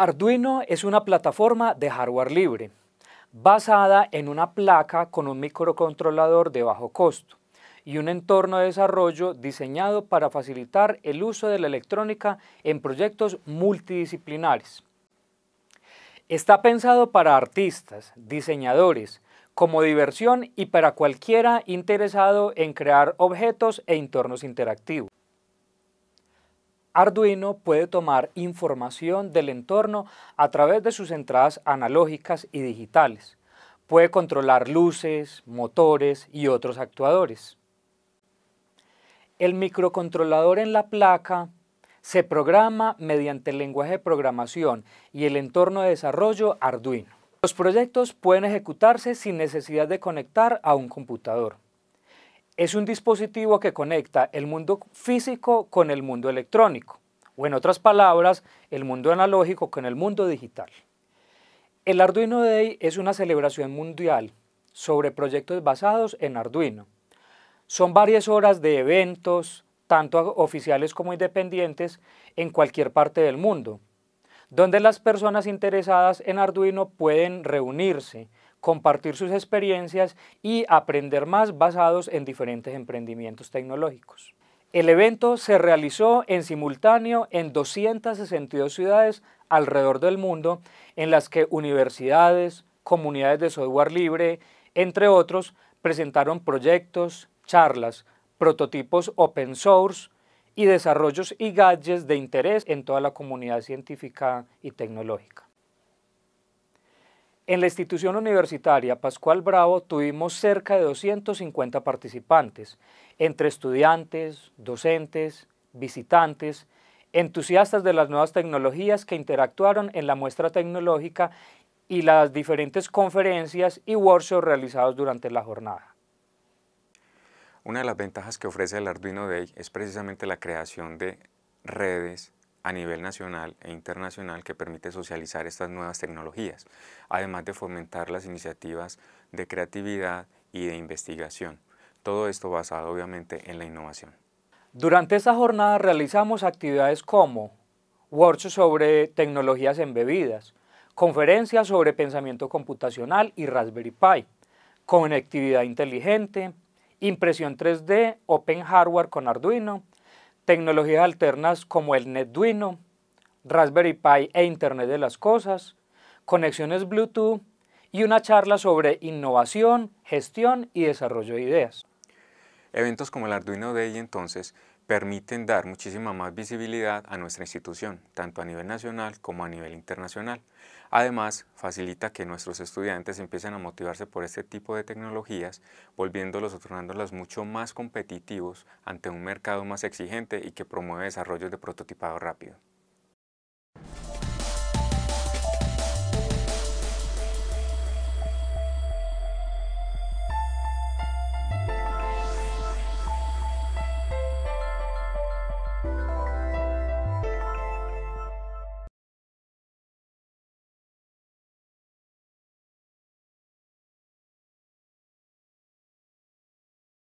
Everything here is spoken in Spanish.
Arduino es una plataforma de hardware libre, basada en una placa con un microcontrolador de bajo costo y un entorno de desarrollo diseñado para facilitar el uso de la electrónica en proyectos multidisciplinares. Está pensado para artistas, diseñadores, como diversión y para cualquiera interesado en crear objetos e entornos interactivos. Arduino puede tomar información del entorno a través de sus entradas analógicas y digitales. Puede controlar luces, motores y otros actuadores. El microcontrolador en la placa se programa mediante el lenguaje de programación y el entorno de desarrollo Arduino. Los proyectos pueden ejecutarse sin necesidad de conectar a un computador es un dispositivo que conecta el mundo físico con el mundo electrónico, o en otras palabras, el mundo analógico con el mundo digital. El Arduino Day es una celebración mundial sobre proyectos basados en Arduino. Son varias horas de eventos, tanto oficiales como independientes, en cualquier parte del mundo, donde las personas interesadas en Arduino pueden reunirse compartir sus experiencias y aprender más basados en diferentes emprendimientos tecnológicos. El evento se realizó en simultáneo en 262 ciudades alrededor del mundo, en las que universidades, comunidades de software libre, entre otros, presentaron proyectos, charlas, prototipos open source y desarrollos y gadgets de interés en toda la comunidad científica y tecnológica. En la institución universitaria Pascual Bravo tuvimos cerca de 250 participantes, entre estudiantes, docentes, visitantes, entusiastas de las nuevas tecnologías que interactuaron en la muestra tecnológica y las diferentes conferencias y workshops realizados durante la jornada. Una de las ventajas que ofrece el Arduino Day es precisamente la creación de redes a nivel nacional e internacional que permite socializar estas nuevas tecnologías, además de fomentar las iniciativas de creatividad y de investigación. Todo esto basado obviamente en la innovación. Durante esta jornada realizamos actividades como workshops sobre tecnologías embebidas, conferencias sobre pensamiento computacional y Raspberry Pi, conectividad inteligente, impresión 3D, Open Hardware con Arduino tecnologías alternas como el Netduino, Raspberry Pi e Internet de las Cosas, conexiones Bluetooth y una charla sobre innovación, gestión y desarrollo de ideas. Eventos como el Arduino Day entonces permiten dar muchísima más visibilidad a nuestra institución, tanto a nivel nacional como a nivel internacional. Además, facilita que nuestros estudiantes empiecen a motivarse por este tipo de tecnologías, volviéndolos o tornándolas mucho más competitivos ante un mercado más exigente y que promueve desarrollos de prototipado rápido.